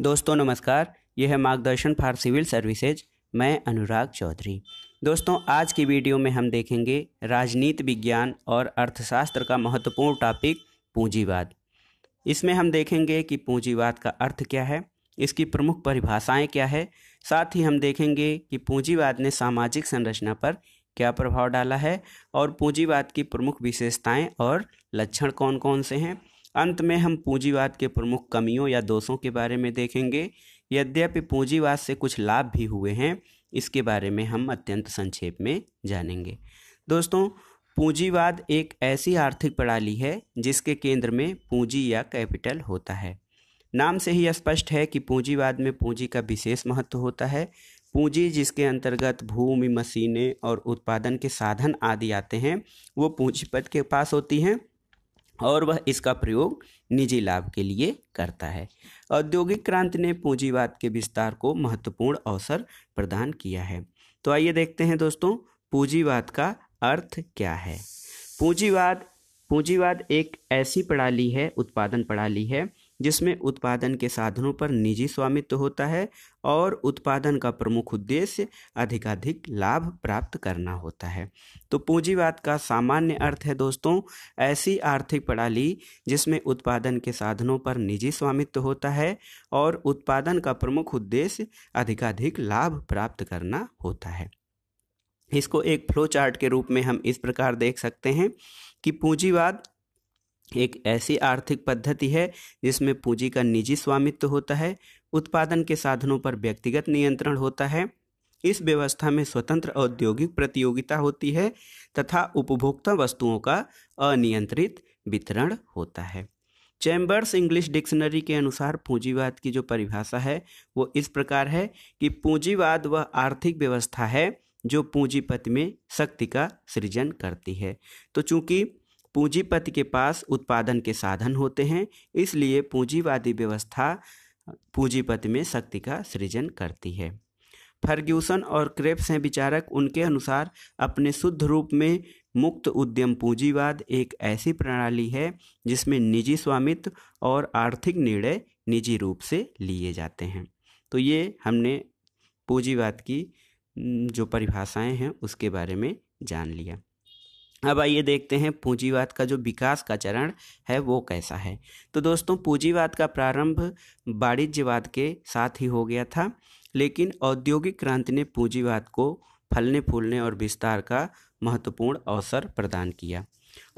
दोस्तों नमस्कार यह है मार्गदर्शन फॉर सिविल सर्विसेज मैं अनुराग चौधरी दोस्तों आज की वीडियो में हम देखेंगे राजनीति विज्ञान और अर्थशास्त्र का महत्वपूर्ण टॉपिक पूंजीवाद इसमें हम देखेंगे कि पूंजीवाद का अर्थ क्या है इसकी प्रमुख परिभाषाएं क्या है साथ ही हम देखेंगे कि पूंजीवाद ने सामाजिक संरचना पर क्या प्रभाव डाला है और पूंजीवाद की प्रमुख विशेषताएं और लक्षण कौन कौन से हैं अंत में हम पूंजीवाद के प्रमुख कमियों या दोषों के बारे में देखेंगे यद्यपि पूंजीवाद से कुछ लाभ भी हुए हैं इसके बारे में हम अत्यंत संक्षेप में जानेंगे दोस्तों पूंजीवाद एक ऐसी आर्थिक प्रणाली है जिसके केंद्र में पूंजी या कैपिटल होता है नाम से ही स्पष्ट है कि पूंजीवाद में पूंजी का विशेष महत्व होता है पूंजी जिसके अंतर्गत भूमि मशीनें और उत्पादन के साधन आदि आते हैं वो पूंजीपति के पास होती हैं और वह इसका प्रयोग निजी लाभ के लिए करता है औद्योगिक क्रांति ने पूंजीवाद के विस्तार को महत्वपूर्ण अवसर प्रदान किया है तो आइए देखते हैं दोस्तों पूंजीवाद का अर्थ क्या है पूंजीवाद पूंजीवाद एक ऐसी प्रणाली है उत्पादन प्रणाली है जिसमें उत्पादन के साधनों पर निजी स्वामित्व होता है और उत्पादन का प्रमुख उद्देश्य अधिकाधिक लाभ प्राप्त करना होता है तो पूंजीवाद का सामान्य अर्थ है दोस्तों ऐसी आर्थिक प्रणाली जिसमें उत्पादन के साधनों पर निजी स्वामित्व होता है और उत्पादन का प्रमुख उद्देश्य अधिकाधिक लाभ प्राप्त करना होता है इसको एक फ्लो चार्ट के रूप में हम इस प्रकार देख सकते हैं कि पूंजीवाद एक ऐसी आर्थिक पद्धति है जिसमें पूंजी का निजी स्वामित्व होता है उत्पादन के साधनों पर व्यक्तिगत नियंत्रण होता है इस व्यवस्था में स्वतंत्र औद्योगिक प्रतियोगिता होती है तथा उपभोक्ता वस्तुओं का अनियंत्रित वितरण होता है चैम्बर्स इंग्लिश डिक्शनरी के अनुसार पूंजीवाद की जो परिभाषा है वो इस प्रकार है कि पूंजीवाद वह आर्थिक व्यवस्था है जो पूंजीपति में शक्ति का सृजन करती है तो चूंकि पूंजीपति के पास उत्पादन के साधन होते हैं इसलिए पूंजीवादी व्यवस्था पूंजीपति में शक्ति का सृजन करती है फर्ग्यूसन और क्रेप्स हैं विचारक उनके अनुसार अपने शुद्ध रूप में मुक्त उद्यम पूंजीवाद एक ऐसी प्रणाली है जिसमें निजी स्वामित्व और आर्थिक निर्णय निजी रूप से लिए जाते हैं तो ये हमने पूंजीवाद की जो परिभाषाएं हैं उसके बारे में जान लिया अब आइए देखते हैं पूंजीवाद का जो विकास का चरण है वो कैसा है तो दोस्तों पूंजीवाद का प्रारंभ वाणिज्यवाद के साथ ही हो गया था लेकिन औद्योगिक क्रांति ने पूंजीवाद को फलने फूलने और विस्तार का महत्वपूर्ण अवसर प्रदान किया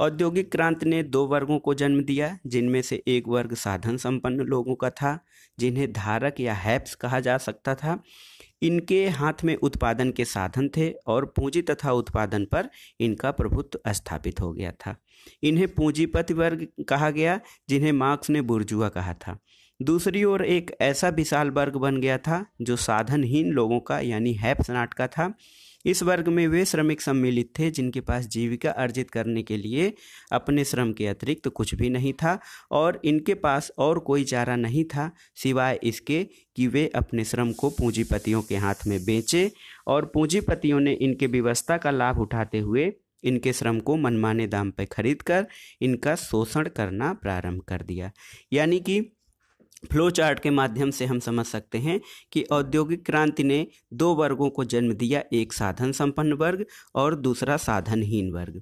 औद्योगिक क्रांति ने दो वर्गों को जन्म दिया जिनमें से एक वर्ग साधन संपन्न लोगों का था जिन्हें धारक या हैप्स कहा जा सकता था इनके हाथ में उत्पादन के साधन थे और पूंजी तथा उत्पादन पर इनका प्रभुत्व स्थापित हो गया था इन्हें पूंजीपति वर्ग कहा गया जिन्हें मार्क्स ने बुर्जुआ कहा था दूसरी ओर एक ऐसा विशाल वर्ग बन गया था जो साधनहीन लोगों का यानी नाट का था इस वर्ग में वे श्रमिक सम्मिलित थे जिनके पास जीविका अर्जित करने के लिए अपने श्रम के अतिरिक्त तो कुछ भी नहीं था और इनके पास और कोई चारा नहीं था सिवाय इसके कि वे अपने श्रम को पूंजीपतियों के हाथ में बेचे और पूंजीपतियों ने इनके व्यवस्था का लाभ उठाते हुए इनके श्रम को मनमाने दाम पर खरीद कर इनका शोषण करना प्रारंभ कर दिया यानी कि फ्लो चार्ट के माध्यम से हम समझ सकते हैं कि औद्योगिक क्रांति ने दो वर्गों को जन्म दिया एक साधन संपन्न वर्ग और दूसरा साधनहीन वर्ग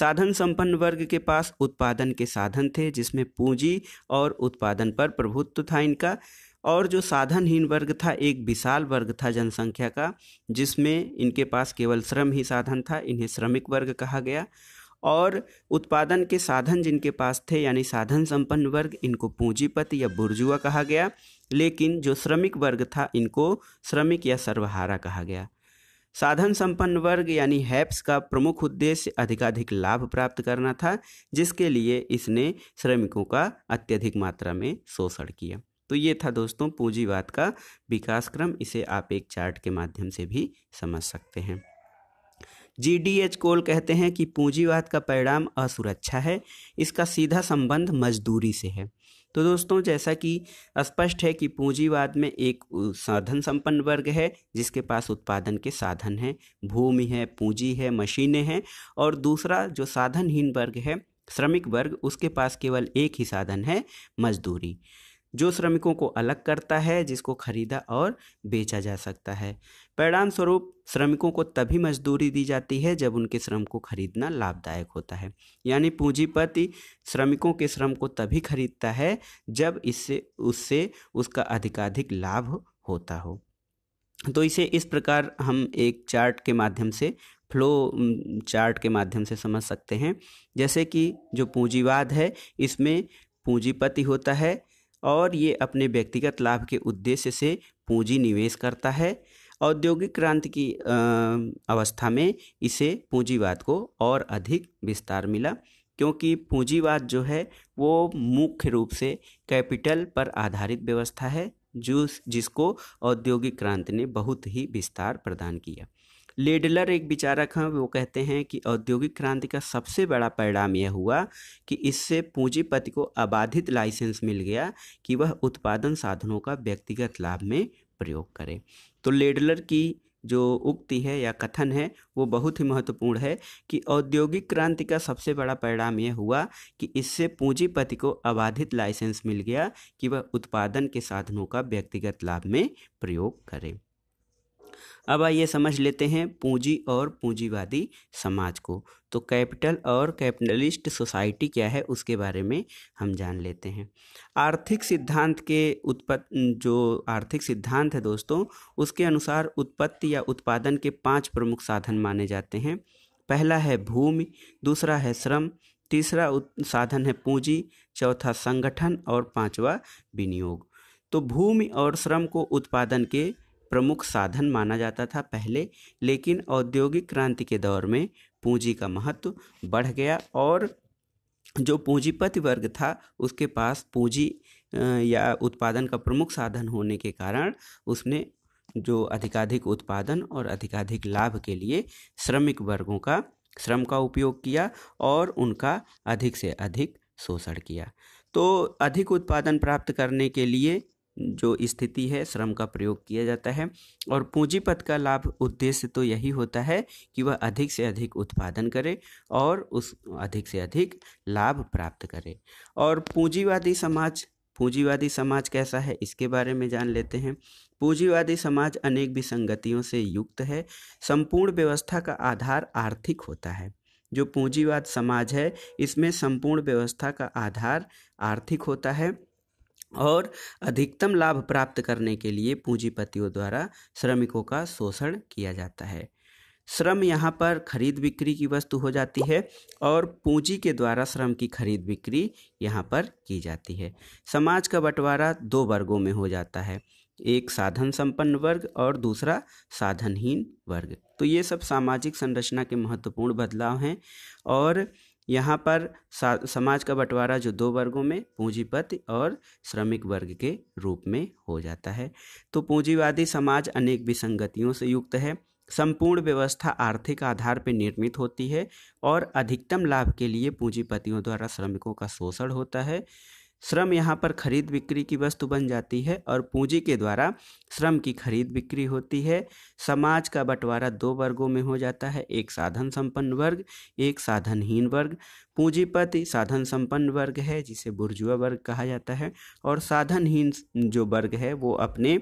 साधन संपन्न वर्ग के पास उत्पादन के साधन थे जिसमें पूंजी और उत्पादन पर प्रभुत्व था इनका और जो साधनहीन वर्ग था एक विशाल वर्ग था जनसंख्या का जिसमें इनके पास केवल श्रम ही साधन था इन्हें श्रमिक वर्ग कहा गया और उत्पादन के साधन जिनके पास थे यानी साधन संपन्न वर्ग इनको पूंजीपति या बुर्जुआ कहा गया लेकिन जो श्रमिक वर्ग था इनको श्रमिक या सर्वहारा कहा गया साधन संपन्न वर्ग यानी हैप्स का प्रमुख उद्देश्य अधिकाधिक लाभ प्राप्त करना था जिसके लिए इसने श्रमिकों का अत्यधिक मात्रा में शोषण किया तो ये था दोस्तों पूंजीवाद का विकास क्रम इसे आप एक चार्ट के माध्यम से भी समझ सकते हैं जी डी एच कोल कहते हैं कि पूंजीवाद का परिणाम असुरक्षा है इसका सीधा संबंध मजदूरी से है तो दोस्तों जैसा कि स्पष्ट है कि पूंजीवाद में एक साधन संपन्न वर्ग है जिसके पास उत्पादन के साधन हैं भूमि है पूंजी है मशीनें हैं और दूसरा जो साधनहीन वर्ग है श्रमिक वर्ग उसके पास केवल एक ही साधन है मजदूरी जो श्रमिकों को अलग करता है जिसको खरीदा और बेचा जा सकता है परिणाम स्वरूप श्रमिकों को तभी मजदूरी दी जाती है जब उनके श्रम को खरीदना लाभदायक होता है यानी पूंजीपति श्रमिकों के श्रम को तभी खरीदता है जब इससे उससे उसका अधिकाधिक लाभ होता हो तो इसे इस प्रकार हम एक चार्ट के माध्यम से फ्लो चार्ट के माध्यम से समझ सकते हैं जैसे कि जो पूंजीवाद है इसमें पूंजीपति होता है और ये अपने व्यक्तिगत लाभ के उद्देश्य से पूंजी निवेश करता है औद्योगिक क्रांति की अवस्था में इसे पूंजीवाद को और अधिक विस्तार मिला क्योंकि पूंजीवाद जो है वो मुख्य रूप से कैपिटल पर आधारित व्यवस्था है जो जिसको औद्योगिक क्रांति ने बहुत ही विस्तार प्रदान किया लेडलर एक विचारक हैं वो कहते हैं कि औद्योगिक क्रांति का सबसे बड़ा परिणाम यह हुआ कि इससे पूंजीपति को अबाधित लाइसेंस मिल गया कि वह उत्पादन साधनों का व्यक्तिगत लाभ में प्रयोग करे तो लेडलर की जो उक्ति है या कथन है वो बहुत ही महत्वपूर्ण है कि औद्योगिक क्रांति का सबसे बड़ा परिणाम यह हुआ कि इससे पूंजीपति को अबाधित लाइसेंस मिल गया कि वह उत्पादन के साधनों का व्यक्तिगत लाभ में प्रयोग करें अब आइए समझ लेते हैं पूंजी और पूंजीवादी समाज को तो कैपिटल और कैपिटलिस्ट सोसाइटी क्या है उसके बारे में हम जान लेते हैं आर्थिक सिद्धांत के उत्पत्त जो आर्थिक सिद्धांत है दोस्तों उसके अनुसार उत्पत्ति या उत्पादन के पांच प्रमुख साधन माने जाते हैं पहला है भूमि दूसरा है श्रम तीसरा साधन है पूंजी चौथा संगठन और पांचवा विनियोग तो भूमि और श्रम को उत्पादन के प्रमुख साधन माना जाता था पहले लेकिन औद्योगिक क्रांति के दौर में पूंजी का महत्व बढ़ गया और जो पूंजीपति वर्ग था उसके पास पूंजी या उत्पादन का प्रमुख साधन होने के कारण उसने जो अधिकाधिक उत्पादन और अधिकाधिक लाभ के लिए श्रमिक वर्गों का श्रम का उपयोग किया और उनका अधिक से अधिक शोषण किया तो अधिक उत्पादन प्राप्त करने के लिए जो स्थिति है श्रम का प्रयोग किया जाता है और पूंजीपत का लाभ उद्देश्य तो यही होता है कि वह अधिक से अधिक उत्पादन करे और उस अधिक से अधिक लाभ प्राप्त करे और पूंजीवादी समाज पूंजीवादी समाज कैसा है इसके बारे में जान लेते हैं पूंजीवादी समाज अनेक विसंगतियों से युक्त है संपूर्ण व्यवस्था का आधार आर्थिक होता है जो पूंजीवाद समाज है इसमें संपूर्ण व्यवस्था का आधार आर्थिक होता है और अधिकतम लाभ प्राप्त करने के लिए पूंजीपतियों द्वारा श्रमिकों का शोषण किया जाता है श्रम यहाँ पर खरीद बिक्री की वस्तु हो जाती है और पूंजी के द्वारा श्रम की खरीद बिक्री यहाँ पर की जाती है समाज का बंटवारा दो वर्गों में हो जाता है एक साधन संपन्न वर्ग और दूसरा साधनहीन वर्ग तो ये सब सामाजिक संरचना के महत्वपूर्ण बदलाव हैं और यहाँ पर समाज का बंटवारा जो दो वर्गों में पूंजीपति और श्रमिक वर्ग के रूप में हो जाता है तो पूंजीवादी समाज अनेक विसंगतियों से युक्त है संपूर्ण व्यवस्था आर्थिक आधार पर निर्मित होती है और अधिकतम लाभ के लिए पूंजीपतियों द्वारा श्रमिकों का शोषण होता है श्रम यहाँ पर खरीद बिक्री की वस्तु बन जाती है और पूंजी के द्वारा श्रम की खरीद बिक्री होती है समाज का बंटवारा दो वर्गों में हो जाता है एक साधन संपन्न वर्ग एक साधनहीन वर्ग पूंजीपति साधन संपन्न वर्ग है जिसे बुर्जुआ वर्ग कहा जाता है और साधनहीन जो वर्ग है वो अपने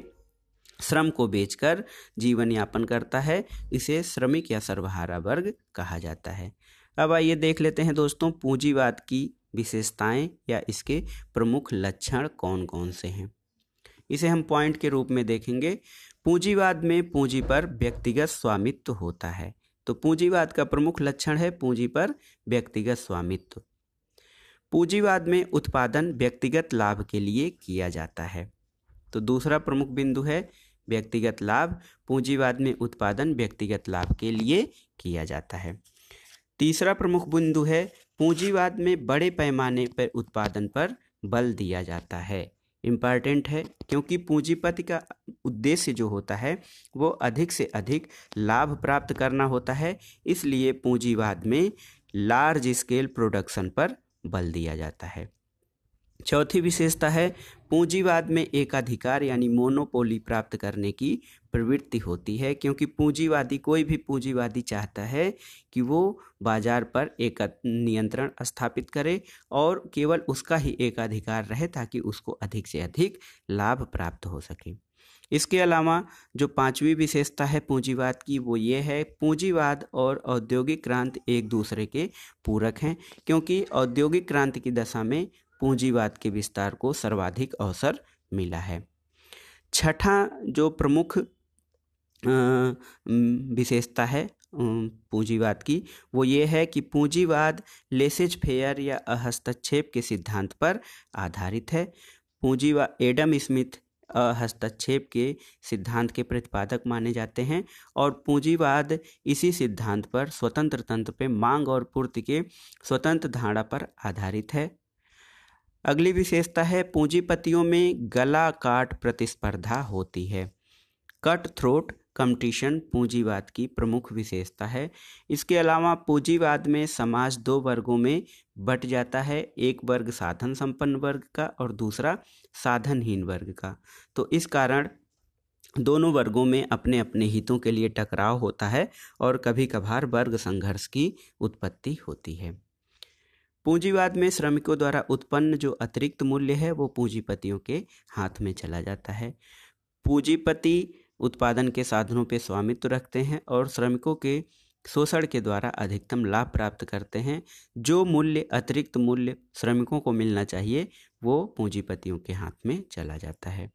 श्रम को बेचकर जीवन यापन करता है इसे श्रमिक या सर्वहारा वर्ग कहा जाता है अब आइए देख लेते हैं दोस्तों पूंजीवाद की विशेषताएं या इसके प्रमुख लक्षण कौन कौन से हैं इसे हम पॉइंट के रूप में देखेंगे पूंजीवाद में पूंजी पर व्यक्तिगत स्वामित्व होता है तो पूंजीवाद का प्रमुख लक्षण है पूंजी पर व्यक्तिगत स्वामित्व पूंजीवाद में उत्पादन व्यक्तिगत लाभ के लिए किया जाता है तो दूसरा प्रमुख बिंदु है व्यक्तिगत लाभ पूंजीवाद में उत्पादन व्यक्तिगत लाभ के लिए किया जाता है तीसरा प्रमुख बिंदु है पूंजीवाद में बड़े पैमाने पर उत्पादन पर बल दिया जाता है इम्पॉर्टेंट है क्योंकि पूंजीपति का उद्देश्य जो होता है वो अधिक से अधिक लाभ प्राप्त करना होता है इसलिए पूंजीवाद में लार्ज स्केल प्रोडक्शन पर बल दिया जाता है चौथी विशेषता है पूंजीवाद में एकाधिकार यानी मोनोपोली प्राप्त करने की प्रवृत्ति होती है क्योंकि पूंजीवादी कोई भी पूंजीवादी चाहता है कि वो बाजार पर एक नियंत्रण स्थापित करे और केवल उसका ही एक अधिकार रहे ताकि उसको अधिक से अधिक लाभ प्राप्त हो सके इसके अलावा जो पांचवी विशेषता है पूंजीवाद की वो ये है पूंजीवाद और औद्योगिक क्रांति एक दूसरे के पूरक हैं क्योंकि औद्योगिक क्रांति की दशा में पूंजीवाद के विस्तार को सर्वाधिक अवसर मिला है छठा जो प्रमुख विशेषता है पूंजीवाद की वो ये है कि पूंजीवाद लेसेज फेयर या हस्तक्षेप के सिद्धांत पर आधारित है पूंजीवाद एडम स्मिथ हस्तक्षेप के सिद्धांत के प्रतिपादक माने जाते हैं और पूंजीवाद इसी सिद्धांत पर स्वतंत्र तंत्र पे मांग और पूर्ति के स्वतंत्र धारणा पर आधारित है अगली विशेषता है पूंजीपतियों में गला काट प्रतिस्पर्धा होती है कट थ्रोट कंपटीशन पूंजीवाद की प्रमुख विशेषता है इसके अलावा पूंजीवाद में समाज दो वर्गों में बट जाता है एक वर्ग साधन संपन्न वर्ग का और दूसरा साधनहीन वर्ग का तो इस कारण दोनों वर्गों में अपने अपने हितों के लिए टकराव होता है और कभी कभार वर्ग संघर्ष की उत्पत्ति होती है पूंजीवाद में श्रमिकों द्वारा उत्पन्न जो अतिरिक्त मूल्य है वो पूंजीपतियों के हाथ में चला जाता है पूंजीपति उत्पादन के साधनों पर स्वामित्व रखते हैं और श्रमिकों के शोषण के द्वारा अधिकतम लाभ प्राप्त करते हैं जो मूल्य अतिरिक्त मूल्य श्रमिकों को मिलना चाहिए वो पूंजीपतियों के हाथ में चला जाता है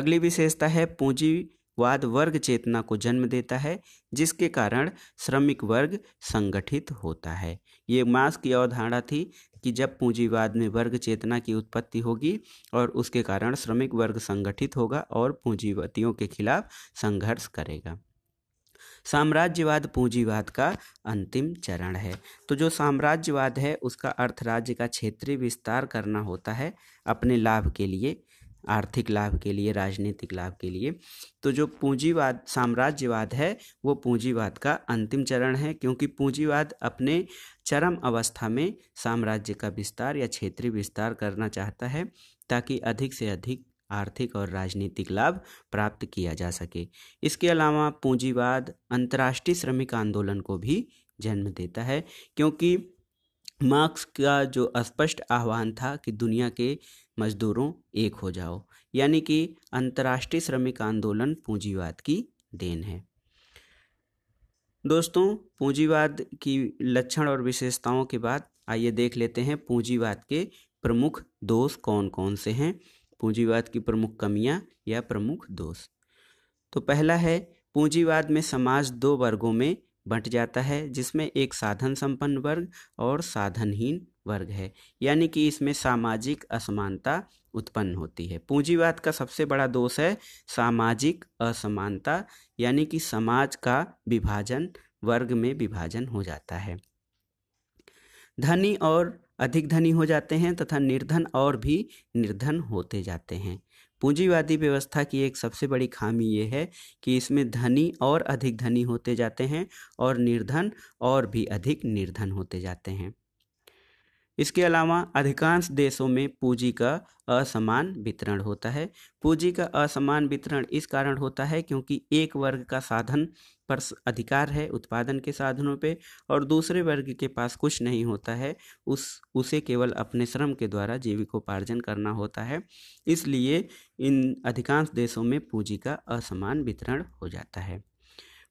अगली विशेषता है पूंजी वाद वर्ग चेतना को जन्म देता है जिसके कारण श्रमिक वर्ग संगठित होता है ये मास की अवधारणा थी कि जब पूंजीवाद में वर्ग चेतना की उत्पत्ति होगी और उसके कारण श्रमिक वर्ग संगठित होगा और पूंजीवतियों के खिलाफ संघर्ष करेगा साम्राज्यवाद पूंजीवाद का अंतिम चरण है तो जो साम्राज्यवाद है उसका अर्थ राज्य का क्षेत्रीय विस्तार करना होता है अपने लाभ के लिए आर्थिक लाभ के लिए राजनीतिक लाभ के लिए तो जो पूंजीवाद साम्राज्यवाद है वो पूंजीवाद का अंतिम चरण है क्योंकि पूंजीवाद अपने चरम अवस्था में साम्राज्य का विस्तार या क्षेत्रीय विस्तार करना चाहता है ताकि अधिक से अधिक आर्थिक और राजनीतिक लाभ प्राप्त किया जा सके इसके अलावा पूंजीवाद अंतर्राष्ट्रीय श्रमिक आंदोलन को भी जन्म देता है क्योंकि मार्क्स का जो स्पष्ट आह्वान था कि दुनिया के मजदूरों एक हो जाओ यानी कि अंतर्राष्ट्रीय श्रमिक आंदोलन पूंजीवाद की देन है दोस्तों पूंजीवाद की लक्षण और विशेषताओं के बाद आइए देख लेते हैं पूंजीवाद के प्रमुख दोष कौन कौन से हैं पूंजीवाद की प्रमुख कमियां या प्रमुख दोष तो पहला है पूंजीवाद में समाज दो वर्गों में बंट जाता है जिसमें एक साधन संपन्न वर्ग और साधनहीन वर्ग है यानी कि इसमें सामाजिक असमानता उत्पन्न होती है पूंजीवाद का सबसे बड़ा दोष है सामाजिक असमानता यानी कि समाज का विभाजन वर्ग में विभाजन हो जाता है धनी और अधिक धनी हो जाते हैं तथा निर्धन और भी निर्धन होते जाते हैं पूंजीवादी व्यवस्था की एक सबसे बड़ी खामी ये है कि इसमें धनी और अधिक धनी होते जाते हैं और निर्धन और भी अधिक निर्धन होते जाते हैं इसके अलावा अधिकांश देशों में पूंजी का असमान वितरण होता है पूंजी का असमान वितरण इस कारण होता है क्योंकि एक वर्ग का साधन पर अधिकार है उत्पादन के साधनों पे और दूसरे वर्ग के पास कुछ नहीं होता है उस उसे केवल अपने श्रम के द्वारा जीविकोपार्जन करना होता है इसलिए इन अधिकांश देशों में पूंजी का असमान वितरण हो जाता है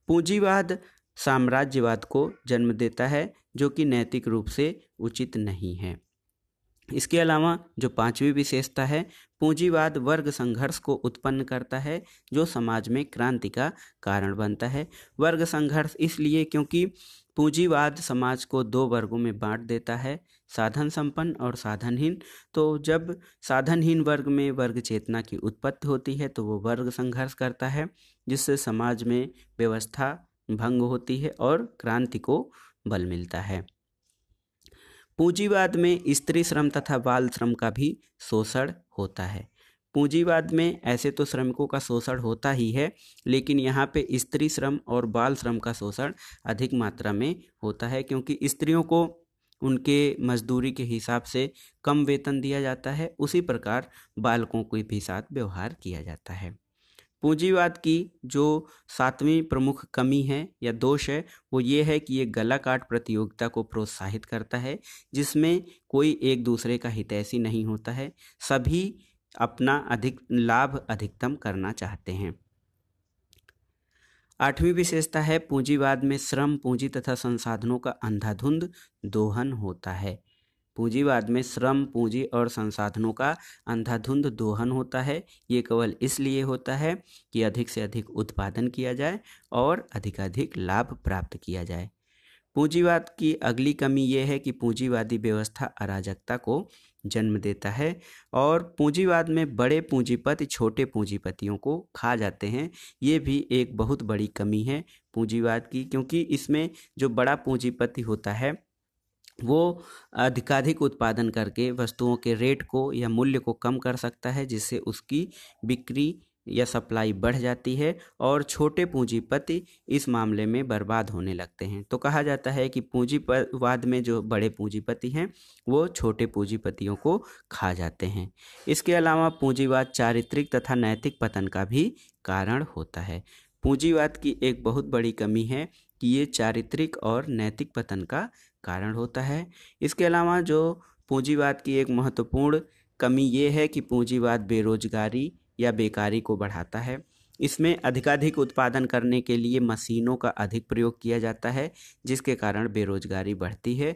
पूंजीवाद साम्राज्यवाद को जन्म देता है जो कि नैतिक रूप से उचित नहीं है इसके अलावा जो पांचवी विशेषता है पूंजीवाद वर्ग संघर्ष को उत्पन्न करता है जो समाज में क्रांति का कारण बनता है वर्ग संघर्ष इसलिए क्योंकि पूंजीवाद समाज को दो वर्गों में बांट देता है साधन संपन्न और साधनहीन तो जब साधनहीन वर्ग में वर्ग चेतना की उत्पत्ति होती है तो वो वर्ग संघर्ष करता है जिससे समाज में व्यवस्था भंग होती है और क्रांति को बल मिलता है पूंजीवाद में स्त्री श्रम तथा बाल श्रम का भी शोषण होता है पूंजीवाद में ऐसे तो श्रमिकों का शोषण होता ही है लेकिन यहाँ पे स्त्री श्रम और बाल श्रम का शोषण अधिक मात्रा में होता है क्योंकि स्त्रियों को उनके मजदूरी के हिसाब से कम वेतन दिया जाता है उसी प्रकार बालकों को भी साथ व्यवहार किया जाता है पूंजीवाद की जो सातवीं प्रमुख कमी है या दोष है वो ये है कि ये गला काट प्रतियोगिता को प्रोत्साहित करता है जिसमें कोई एक दूसरे का हितैषी नहीं होता है सभी अपना अधिक लाभ अधिकतम करना चाहते हैं आठवीं विशेषता है पूंजीवाद में श्रम पूंजी तथा संसाधनों का अंधाधुंध दोहन होता है पूंजीवाद में श्रम पूंजी और संसाधनों का अंधाधुंध दोहन होता है ये केवल इसलिए होता है कि अधिक से अधिक उत्पादन किया जाए और अधिकाधिक लाभ प्राप्त किया जाए पूंजीवाद की अगली कमी ये है कि पूंजीवादी व्यवस्था अराजकता को जन्म देता है और पूंजीवाद में बड़े पूंजीपति छोटे पूंजीपतियों को खा जाते हैं ये भी एक बहुत बड़ी कमी है पूंजीवाद की क्योंकि इसमें जो बड़ा पूंजीपति होता है वो अधिकाधिक उत्पादन करके वस्तुओं के रेट को या मूल्य को कम कर सकता है जिससे उसकी बिक्री या सप्लाई बढ़ जाती है और छोटे पूंजीपति इस मामले में बर्बाद होने लगते हैं तो कहा जाता है कि पूंजीवाद में जो बड़े पूंजीपति हैं वो छोटे पूंजीपतियों को खा जाते हैं इसके अलावा पूंजीवाद चारित्रिक तथा नैतिक पतन का भी कारण होता है पूंजीवाद की एक बहुत बड़ी कमी है कि ये चारित्रिक और नैतिक पतन का कारण होता है इसके अलावा जो पूंजीवाद की एक महत्वपूर्ण कमी ये है कि पूंजीवाद बेरोजगारी या बेकारी को बढ़ाता है इसमें अधिकाधिक उत्पादन करने के लिए मशीनों का अधिक प्रयोग किया जाता है जिसके कारण बेरोजगारी बढ़ती है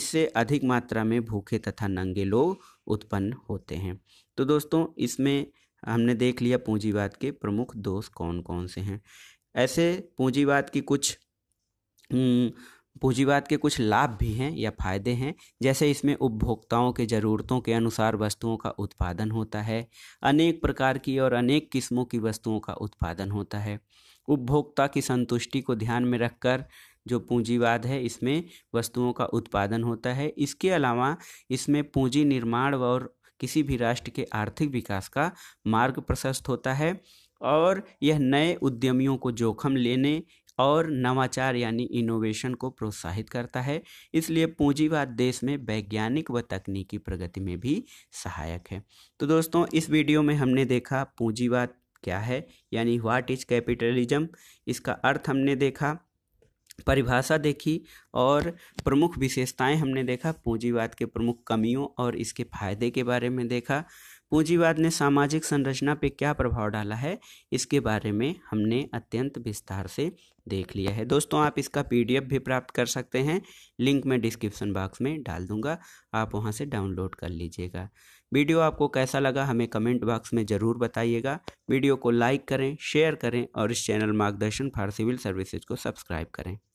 इससे अधिक मात्रा में भूखे तथा नंगे लोग उत्पन्न होते हैं तो दोस्तों इसमें हमने देख लिया पूंजीवाद के प्रमुख दोष कौन कौन से हैं ऐसे पूंजीवाद की कुछ हम्म, पूंजीवाद के कुछ लाभ भी हैं या फायदे हैं जैसे इसमें उपभोक्ताओं के ज़रूरतों के अनुसार वस्तुओं का उत्पादन होता है अनेक प्रकार की और अनेक किस्मों की वस्तुओं का उत्पादन होता है उपभोक्ता की संतुष्टि को ध्यान में रखकर जो पूंजीवाद है इसमें वस्तुओं का उत्पादन होता है इसके अलावा इसमें पूंजी निर्माण और किसी भी राष्ट्र के आर्थिक विकास का मार्ग प्रशस्त होता है और यह नए उद्यमियों को जोखिम लेने और नवाचार यानी इनोवेशन को प्रोत्साहित करता है इसलिए पूंजीवाद देश में वैज्ञानिक व तकनीकी प्रगति में भी सहायक है तो दोस्तों इस वीडियो में हमने देखा पूंजीवाद क्या है यानी व्हाट इज कैपिटलिज्म इसका अर्थ हमने देखा परिभाषा देखी और प्रमुख विशेषताएं हमने देखा पूंजीवाद के प्रमुख कमियों और इसके फायदे के बारे में देखा पूंजीवाद ने सामाजिक संरचना पे क्या प्रभाव डाला है इसके बारे में हमने अत्यंत विस्तार से देख लिया है दोस्तों आप इसका पीडीएफ भी प्राप्त कर सकते हैं लिंक मैं डिस्क्रिप्शन बॉक्स में डाल दूंगा आप वहां से डाउनलोड कर लीजिएगा वीडियो आपको कैसा लगा हमें कमेंट बॉक्स में ज़रूर बताइएगा वीडियो को लाइक करें शेयर करें और इस channel Margdarshan for civil services को सब्सक्राइब करें